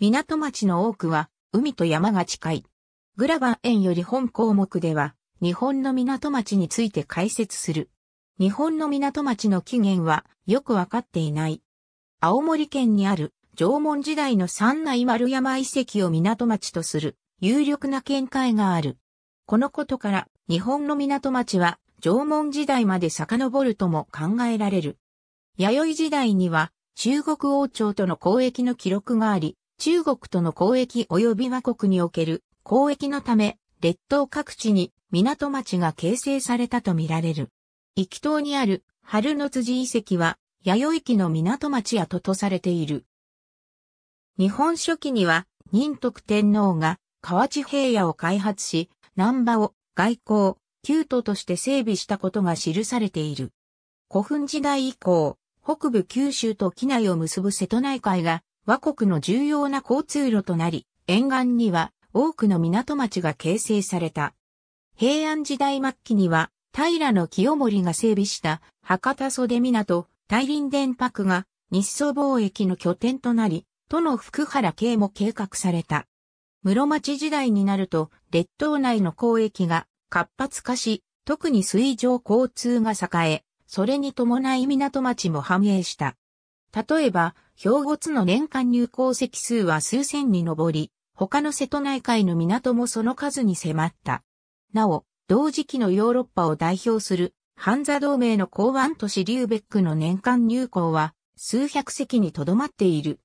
港町の多くは、海と山が近い。グラバン園より本項目では、日本の港町について解説する。日本の港町の起源はよくわかっていない。青森県にある縄文時代の三内丸山遺跡を港町とする有力な見解がある。このことから日本の港町は縄文時代まで遡るとも考えられる。弥生時代には中国王朝との交易の記録があり、中国との交易及び和国における交易のため、列島各地に港町が形成されたとみられる。一岐島にある春の辻遺跡は、弥生期の港町やととされている。日本初期には、仁徳天皇が河内平野を開発し、南波を外交、旧都として整備したことが記されている。古墳時代以降、北部九州と機内を結ぶ瀬戸内海が和国の重要な交通路となり、沿岸には多くの港町が形成された。平安時代末期には、平の清盛が整備した博多袖港、大林電泊が日ソ貿易の拠点となり、都の福原系も計画された。室町時代になると、列島内の交易が活発化し、特に水上交通が栄え、それに伴い港町も繁栄した。例えば、兵庫津の年間入港席数は数千に上り、他の瀬戸内海の港もその数に迫った。なお、同時期のヨーロッパを代表する、ハンザ同盟の港湾都市リューベックの年間入港は、数百隻にとどまっている。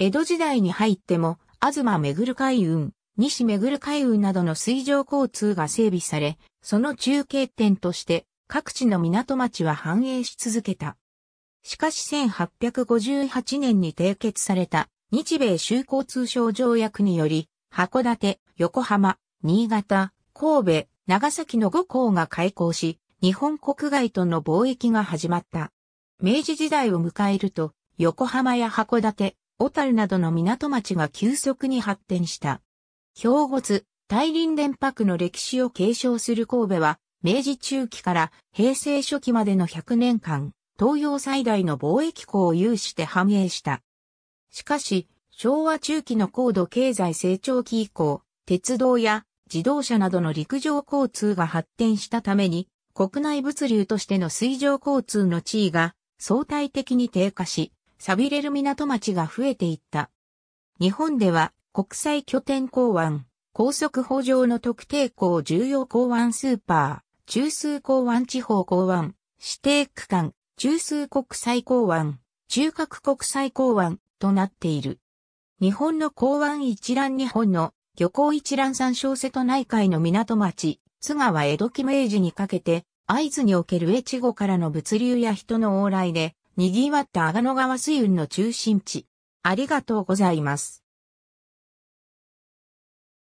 江戸時代に入っても、東めぐる海運、西めぐる海運などの水上交通が整備され、その中継点として、各地の港町は繁栄し続けた。しかし1858年に締結された日米修好通商条約により、函館、横浜、新潟、神戸、長崎の5港が開港し、日本国外との貿易が始まった。明治時代を迎えると、横浜や函館、小樽などの港町が急速に発展した。兵庫津、大輪連泊の歴史を継承する神戸は、明治中期から平成初期までの100年間、東洋最大の貿易港を有して繁栄した。しかし、昭和中期の高度経済成長期以降、鉄道や自動車などの陸上交通が発展したために、国内物流としての水上交通の地位が相対的に低下し、錆びれる港町が増えていった。日本では国際拠点港湾、高速法上の特定港重要港湾スーパー、中枢港湾地方港湾、指定区間、中枢国際港湾、中核国際港湾となっている。日本の港湾一覧日本の漁港一覧参照瀬戸内海の港町、津川江戸期明治にかけて、合図における越後からの物流や人の往来で、賑わった阿賀野川水運の中心地。ありがとうございます。